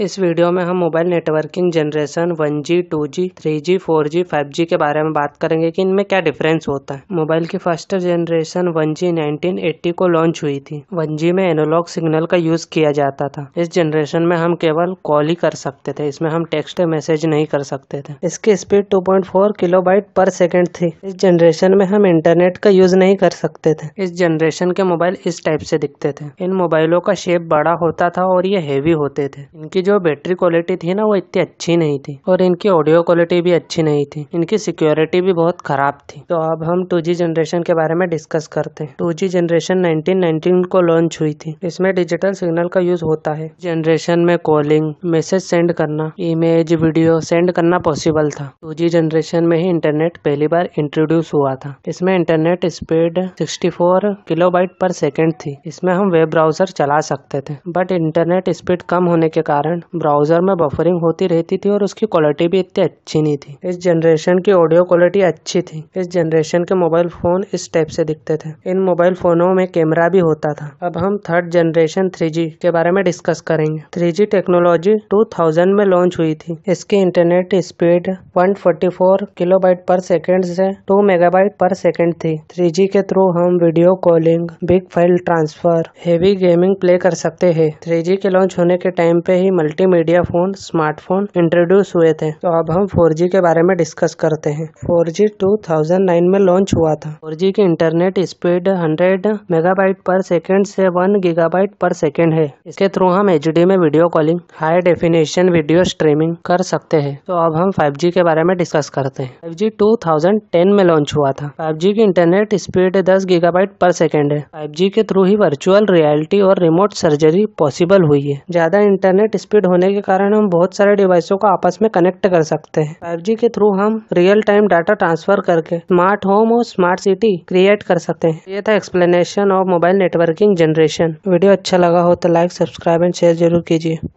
इस वीडियो में हम mobile networking generation 1G, 2G, 3G, 4G, 5G के बारे में बात करेंगे कि इनमें क्या डिफरेंस होता है मोबाइल की फर्स्ट जनरेशन 1G 1980 को लॉन्च हुई थी 1G में एनालॉग सिग्नल का यूज किया जाता था इस जनरेशन में हम केवल कॉल ही कर सकते थे इसमें हम टेक्स्ट मैसेज नहीं कर सकते थे इसकी speed two point per second थी इस जनरेशन में हम इंटरनेट का यूज नहीं कर सकते थे इस जनरेशन के मोबाइल इस टाइप से दिखते थे इन मोबाइलों का शेप बड़ा होता था और ये हैवी होते थे इनकी जो बैटरी क्वालिटी थी ना वो इतनी अच्छी नहीं थी और इनकी ऑडियो क्वालिटी भी अच्छी नहीं थी इनकी सिक्योरिटी भी बहुत खराब थी तो अब हम टू जनरेशन के बारे में डिस्कस करते हैं टू जनरेशन 1919 को लॉन्च हुई थी इसमें डिजिटल सिग्नल का यूज होता है जनरेशन में कॉलिंग मैसेज सेंड करना इमेज वीडियो सेंड करना पॉसिबल था टू जनरेशन में ही इंटरनेट पहली बार इंट्रोड्यूस हुआ था इसमें internet speed kilo kilobyte per second थी इसमें हम वेब ब्राउजर चला सकते थे बट इंटरनेट स्पीड कम होने के कारण एंड ब्राउज़र में बफरिंग होती रहती थी और उसकी क्वालिटी भी इतनी अच्छी नहीं थी इस जनरेशन की ऑडियो क्वालिटी अच्छी थी इस जनरेशन के मोबाइल फ़ोन इस टाइप से दिखते थे इन मोबाइल फ़ोनों में कैमरा भी होता था अब हम थर्ड जनरेशन थ्री के बारे में डिस्कस करेंगे थ्री टेक्नोलॉजी टू में लॉन्च हुई थी इसकी internet speed one kilobyte per second से टू मेगाबाइट पर सेकेंड थी थ्री के थ्रू हम video calling big file transfer heavy gaming play कर सकते हैं 3G के लॉन्च होने के टाइम पे ही मल्टीमीडिया फोन स्मार्टफोन इंट्रोड्यूस हुए थे तो अब हम 4G के बारे में डिस्कस करते हैं 4G 2009 में लॉन्च हुआ था 4G की internet speed 100 megabyte per second से 1 गीगाबाइट पर सेकेंड है इसके थ्रू हम एच में video calling high definition video streaming कर सकते हैं तो अब हम फाइव के बारे में डिस्कस करते हैं फाइव जी में लॉन्च हुआ था फाइव की इंटरनेट स्पीड दस गीगाबाइट पर सेकेंड है फाइव के थ्रू ही वर्चुअल रियलिटी और रिमोट सर्जरी पॉसिबल हुई है ज्यादा इंटरनेट स्पीड होने के कारण हम बहुत सारे डिवाइसों को आपस में कनेक्ट कर सकते हैं फाइव के थ्रू हम रियल टाइम डाटा ट्रांसफर करके स्मार्ट होम और स्मार्ट सिटी क्रिएट कर सकते हैं ये था explanation of mobile networking generation video अच्छा लगा हो तो लाइक सब्सक्राइब एंड शेयर जरूर कीजिए